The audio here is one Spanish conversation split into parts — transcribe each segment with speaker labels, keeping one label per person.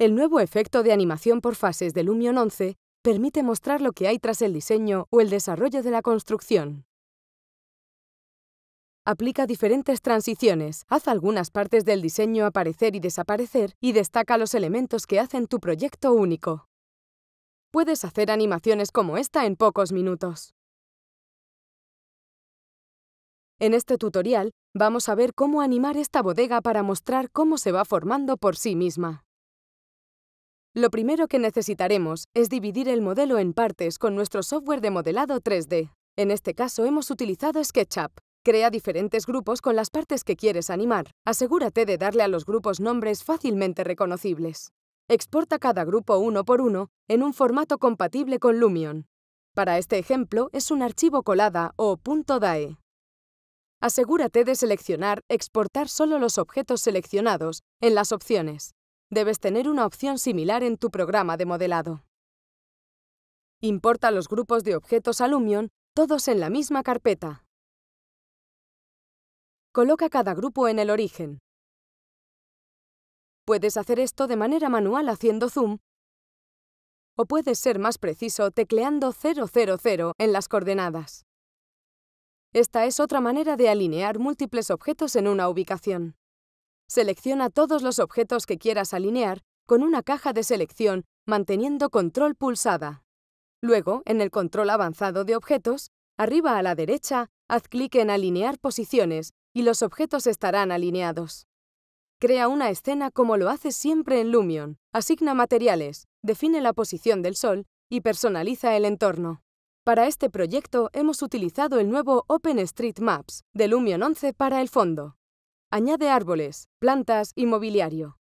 Speaker 1: El nuevo efecto de animación por fases de Lumion 11 permite mostrar lo que hay tras el diseño o el desarrollo de la construcción. Aplica diferentes transiciones, haz algunas partes del diseño aparecer y desaparecer y destaca los elementos que hacen tu proyecto único. Puedes hacer animaciones como esta en pocos minutos. En este tutorial vamos a ver cómo animar esta bodega para mostrar cómo se va formando por sí misma. Lo primero que necesitaremos es dividir el modelo en partes con nuestro software de modelado 3D. En este caso hemos utilizado SketchUp. Crea diferentes grupos con las partes que quieres animar. Asegúrate de darle a los grupos nombres fácilmente reconocibles. Exporta cada grupo uno por uno en un formato compatible con Lumion. Para este ejemplo es un archivo colada o .dae. Asegúrate de seleccionar Exportar solo los objetos seleccionados en las opciones debes tener una opción similar en tu programa de modelado. Importa los grupos de objetos Alumion todos en la misma carpeta. Coloca cada grupo en el origen. Puedes hacer esto de manera manual haciendo zoom o puedes ser más preciso tecleando 000 en las coordenadas. Esta es otra manera de alinear múltiples objetos en una ubicación. Selecciona todos los objetos que quieras alinear con una caja de selección manteniendo control pulsada. Luego, en el control avanzado de objetos, arriba a la derecha, haz clic en Alinear posiciones y los objetos estarán alineados. Crea una escena como lo haces siempre en Lumion. Asigna materiales, define la posición del sol y personaliza el entorno. Para este proyecto hemos utilizado el nuevo OpenStreetMaps de Lumion 11 para el fondo. Añade árboles, plantas y mobiliario.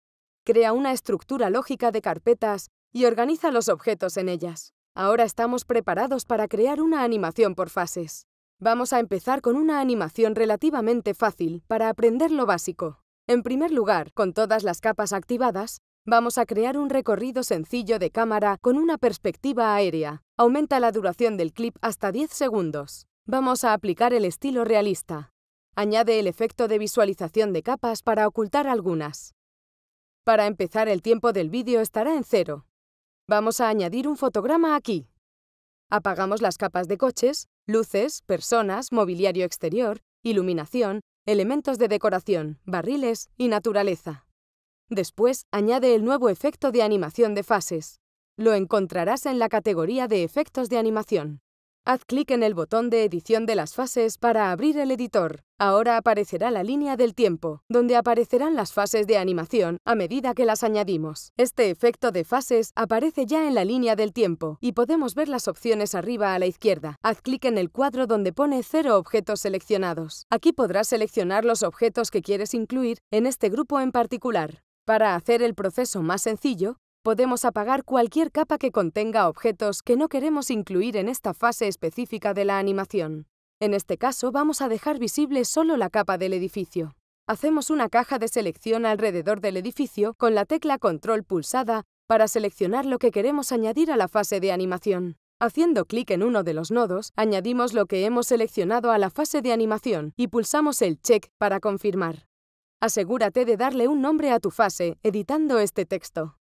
Speaker 1: Crea una estructura lógica de carpetas y organiza los objetos en ellas. Ahora estamos preparados para crear una animación por fases. Vamos a empezar con una animación relativamente fácil para aprender lo básico. En primer lugar, con todas las capas activadas, vamos a crear un recorrido sencillo de cámara con una perspectiva aérea. Aumenta la duración del clip hasta 10 segundos. Vamos a aplicar el estilo realista. Añade el efecto de visualización de capas para ocultar algunas. Para empezar, el tiempo del vídeo estará en cero. Vamos a añadir un fotograma aquí. Apagamos las capas de coches, luces, personas, mobiliario exterior, iluminación, elementos de decoración, barriles y naturaleza. Después, añade el nuevo efecto de animación de fases. Lo encontrarás en la categoría de efectos de animación. Haz clic en el botón de edición de las fases para abrir el editor. Ahora aparecerá la línea del tiempo, donde aparecerán las fases de animación a medida que las añadimos. Este efecto de fases aparece ya en la línea del tiempo y podemos ver las opciones arriba a la izquierda. Haz clic en el cuadro donde pone cero objetos seleccionados. Aquí podrás seleccionar los objetos que quieres incluir en este grupo en particular. Para hacer el proceso más sencillo, podemos apagar cualquier capa que contenga objetos que no queremos incluir en esta fase específica de la animación. En este caso vamos a dejar visible solo la capa del edificio. Hacemos una caja de selección alrededor del edificio con la tecla control pulsada para seleccionar lo que queremos añadir a la fase de animación. Haciendo clic en uno de los nodos, añadimos lo que hemos seleccionado a la fase de animación y pulsamos el check para confirmar. Asegúrate de darle un nombre a tu fase editando este texto.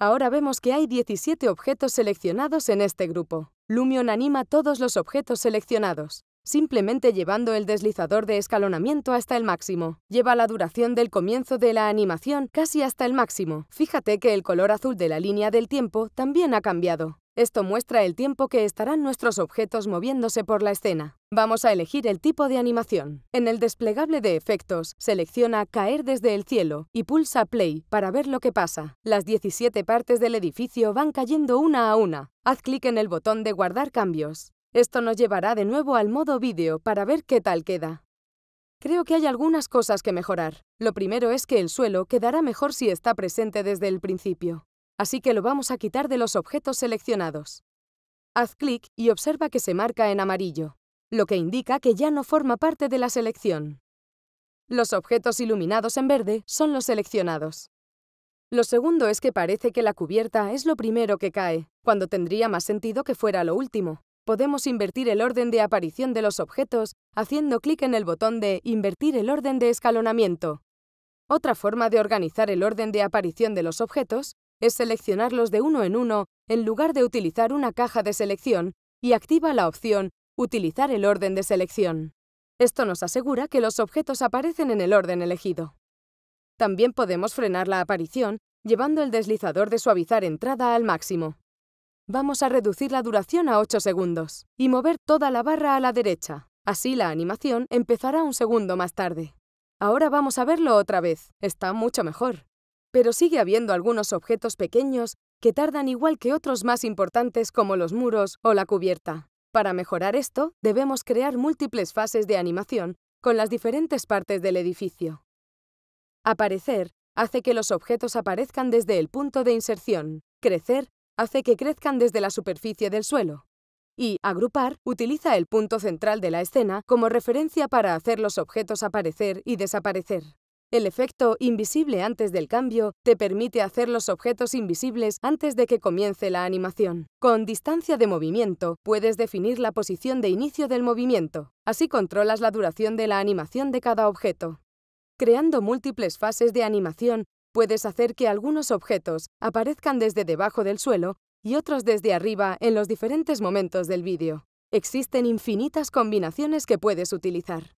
Speaker 1: Ahora vemos que hay 17 objetos seleccionados en este grupo. Lumion anima todos los objetos seleccionados, simplemente llevando el deslizador de escalonamiento hasta el máximo. Lleva la duración del comienzo de la animación casi hasta el máximo. Fíjate que el color azul de la línea del tiempo también ha cambiado. Esto muestra el tiempo que estarán nuestros objetos moviéndose por la escena. Vamos a elegir el tipo de animación. En el desplegable de efectos, selecciona Caer desde el cielo y pulsa Play para ver lo que pasa. Las 17 partes del edificio van cayendo una a una. Haz clic en el botón de Guardar cambios. Esto nos llevará de nuevo al modo vídeo para ver qué tal queda. Creo que hay algunas cosas que mejorar. Lo primero es que el suelo quedará mejor si está presente desde el principio así que lo vamos a quitar de los objetos seleccionados. Haz clic y observa que se marca en amarillo, lo que indica que ya no forma parte de la selección. Los objetos iluminados en verde son los seleccionados. Lo segundo es que parece que la cubierta es lo primero que cae, cuando tendría más sentido que fuera lo último. Podemos invertir el orden de aparición de los objetos haciendo clic en el botón de Invertir el orden de escalonamiento. Otra forma de organizar el orden de aparición de los objetos es seleccionarlos de uno en uno en lugar de utilizar una caja de selección y activa la opción Utilizar el orden de selección. Esto nos asegura que los objetos aparecen en el orden elegido. También podemos frenar la aparición llevando el deslizador de suavizar entrada al máximo. Vamos a reducir la duración a 8 segundos y mover toda la barra a la derecha. Así la animación empezará un segundo más tarde. Ahora vamos a verlo otra vez. Está mucho mejor pero sigue habiendo algunos objetos pequeños que tardan igual que otros más importantes como los muros o la cubierta. Para mejorar esto, debemos crear múltiples fases de animación con las diferentes partes del edificio. Aparecer hace que los objetos aparezcan desde el punto de inserción. Crecer hace que crezcan desde la superficie del suelo. Y agrupar utiliza el punto central de la escena como referencia para hacer los objetos aparecer y desaparecer. El efecto invisible antes del cambio te permite hacer los objetos invisibles antes de que comience la animación. Con distancia de movimiento puedes definir la posición de inicio del movimiento, así controlas la duración de la animación de cada objeto. Creando múltiples fases de animación, puedes hacer que algunos objetos aparezcan desde debajo del suelo y otros desde arriba en los diferentes momentos del vídeo. Existen infinitas combinaciones que puedes utilizar.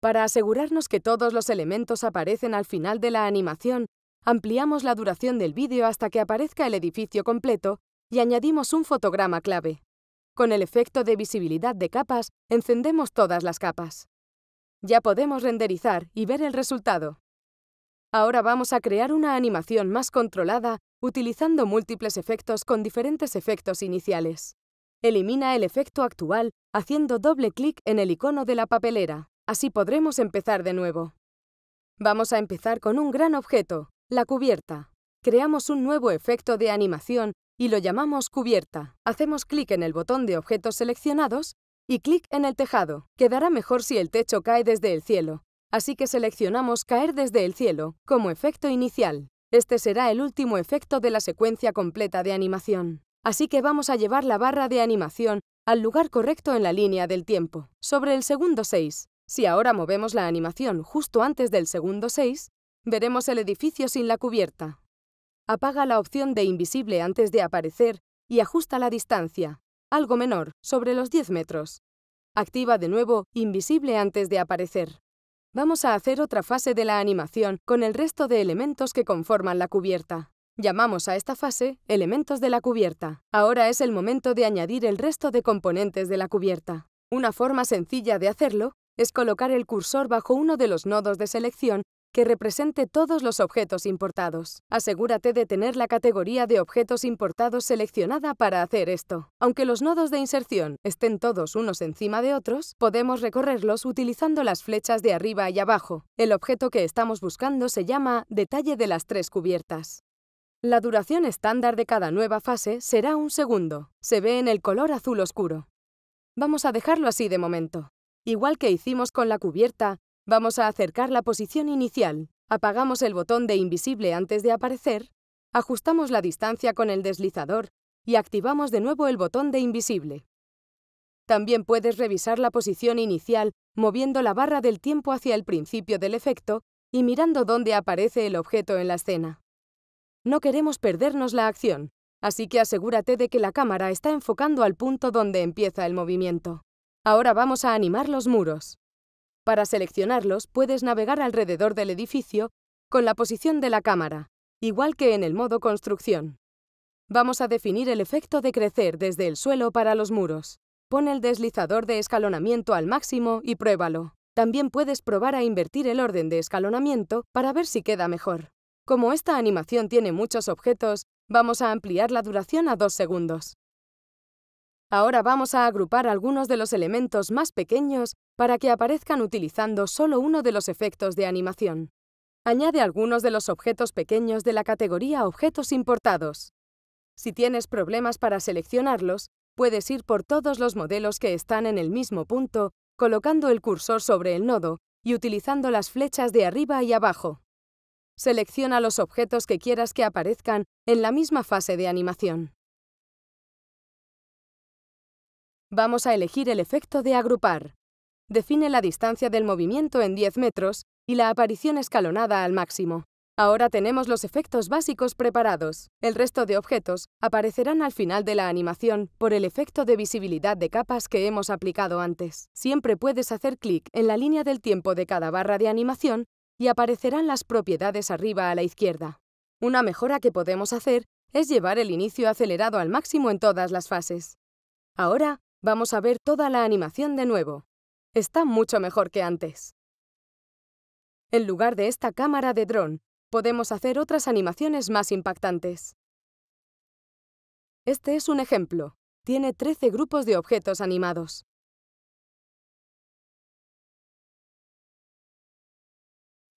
Speaker 1: Para asegurarnos que todos los elementos aparecen al final de la animación, ampliamos la duración del vídeo hasta que aparezca el edificio completo y añadimos un fotograma clave. Con el efecto de visibilidad de capas, encendemos todas las capas. Ya podemos renderizar y ver el resultado. Ahora vamos a crear una animación más controlada utilizando múltiples efectos con diferentes efectos iniciales. Elimina el efecto actual haciendo doble clic en el icono de la papelera. Así podremos empezar de nuevo. Vamos a empezar con un gran objeto, la cubierta. Creamos un nuevo efecto de animación y lo llamamos cubierta. Hacemos clic en el botón de objetos seleccionados y clic en el tejado. Quedará mejor si el techo cae desde el cielo, así que seleccionamos caer desde el cielo como efecto inicial. Este será el último efecto de la secuencia completa de animación. Así que vamos a llevar la barra de animación al lugar correcto en la línea del tiempo, sobre el segundo 6. Si ahora movemos la animación justo antes del segundo 6, veremos el edificio sin la cubierta. Apaga la opción de invisible antes de aparecer y ajusta la distancia, algo menor, sobre los 10 metros. Activa de nuevo invisible antes de aparecer. Vamos a hacer otra fase de la animación con el resto de elementos que conforman la cubierta. Llamamos a esta fase elementos de la cubierta. Ahora es el momento de añadir el resto de componentes de la cubierta. Una forma sencilla de hacerlo es colocar el cursor bajo uno de los nodos de selección que represente todos los objetos importados. Asegúrate de tener la categoría de objetos importados seleccionada para hacer esto. Aunque los nodos de inserción estén todos unos encima de otros, podemos recorrerlos utilizando las flechas de arriba y abajo. El objeto que estamos buscando se llama detalle de las tres cubiertas. La duración estándar de cada nueva fase será un segundo. Se ve en el color azul oscuro. Vamos a dejarlo así de momento. Igual que hicimos con la cubierta, vamos a acercar la posición inicial, apagamos el botón de invisible antes de aparecer, ajustamos la distancia con el deslizador y activamos de nuevo el botón de invisible. También puedes revisar la posición inicial moviendo la barra del tiempo hacia el principio del efecto y mirando dónde aparece el objeto en la escena. No queremos perdernos la acción, así que asegúrate de que la cámara está enfocando al punto donde empieza el movimiento. Ahora vamos a animar los muros. Para seleccionarlos puedes navegar alrededor del edificio con la posición de la cámara, igual que en el modo construcción. Vamos a definir el efecto de crecer desde el suelo para los muros. Pon el deslizador de escalonamiento al máximo y pruébalo. También puedes probar a invertir el orden de escalonamiento para ver si queda mejor. Como esta animación tiene muchos objetos, vamos a ampliar la duración a 2 segundos. Ahora vamos a agrupar algunos de los elementos más pequeños para que aparezcan utilizando solo uno de los efectos de animación. Añade algunos de los objetos pequeños de la categoría Objetos importados. Si tienes problemas para seleccionarlos, puedes ir por todos los modelos que están en el mismo punto, colocando el cursor sobre el nodo y utilizando las flechas de arriba y abajo. Selecciona los objetos que quieras que aparezcan en la misma fase de animación. Vamos a elegir el efecto de agrupar. Define la distancia del movimiento en 10 metros y la aparición escalonada al máximo. Ahora tenemos los efectos básicos preparados. El resto de objetos aparecerán al final de la animación por el efecto de visibilidad de capas que hemos aplicado antes. Siempre puedes hacer clic en la línea del tiempo de cada barra de animación y aparecerán las propiedades arriba a la izquierda. Una mejora que podemos hacer es llevar el inicio acelerado al máximo en todas las fases. Ahora Vamos a ver toda la animación de nuevo. Está mucho mejor que antes. En lugar de esta cámara de dron, podemos hacer otras animaciones más impactantes. Este es un ejemplo. Tiene 13 grupos de objetos animados.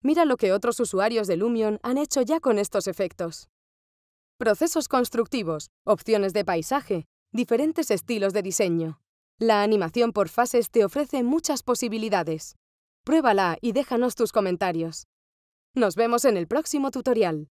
Speaker 1: Mira lo que otros usuarios de Lumion han hecho ya con estos efectos. Procesos constructivos, opciones de paisaje, diferentes estilos de diseño. La animación por fases te ofrece muchas posibilidades. Pruébala y déjanos tus comentarios. Nos vemos en el próximo tutorial.